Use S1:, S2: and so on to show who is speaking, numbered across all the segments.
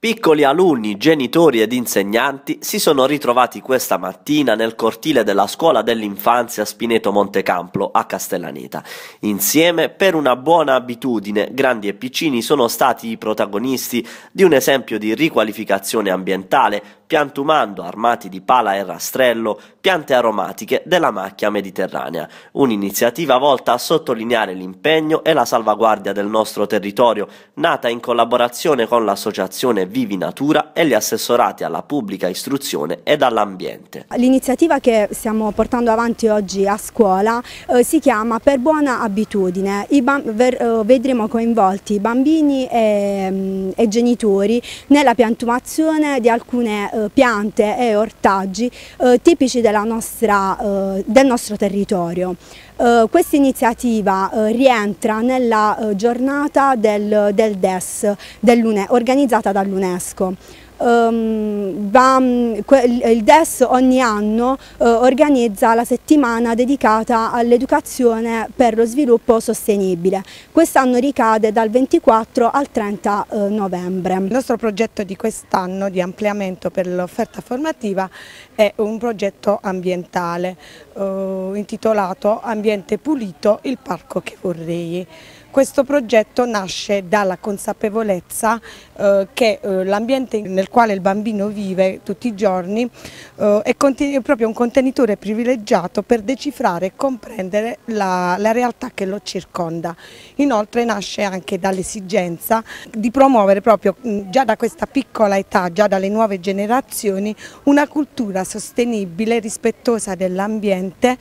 S1: Piccoli alunni, genitori ed insegnanti si sono ritrovati questa mattina nel cortile della scuola dell'infanzia Spineto Montecamplo a Castellaneta. Insieme, per una buona abitudine, grandi e piccini sono stati i protagonisti di un esempio di riqualificazione ambientale piantumando armati di pala e rastrello piante aromatiche della macchia mediterranea, un'iniziativa volta a sottolineare l'impegno e la salvaguardia del nostro territorio, nata in collaborazione con l'associazione Vivi Natura e gli assessorati alla pubblica istruzione ed all'ambiente.
S2: L'iniziativa che stiamo portando avanti oggi a scuola eh, si chiama Per buona abitudine. Ver, eh, vedremo coinvolti bambini e, mm, e, genitori nella piantumazione di alcune eh, eh, piante e ortaggi eh, tipici nostra, eh, del nostro territorio. Eh, questa iniziativa eh, rientra nella giornata del, del DES organizzata dall'UNESCO. Ehm, mm, il DES ogni anno eh, organizza la settimana dedicata all'educazione per lo sviluppo sostenibile. Quest'anno ricade dal 24 al 30 eh, novembre. Il nostro progetto di quest'anno di ampliamento
S3: per l'offerta formativa è un progetto ambientale eh, intitolato Ambiente pulito, il parco che vorrei. Questo progetto nasce dalla consapevolezza che l'ambiente nel quale il bambino vive tutti i giorni eh, è, è, proprio un contenitore privilegiato per decifrare e comprendere la, la realtà che lo circonda. Inoltre nasce anche dall'esigenza di promuovere proprio già da questa piccola età, già dalle nuove generazioni, una cultura sostenibile, rispettosa dell'ambiente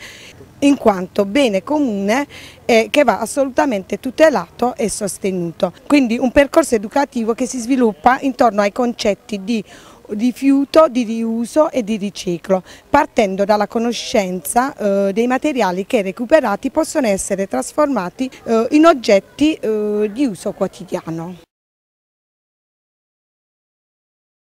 S3: in quanto bene comune e che va assolutamente tutelato e sostenuto. Quindi un percorso educativo che si sviluppa intorno ai concetti di rifiuto, di riuso e di riciclo, partendo dalla conoscenza eh, dei materiali che recuperati possono essere trasformati eh, in oggetti eh, di uso quotidiano.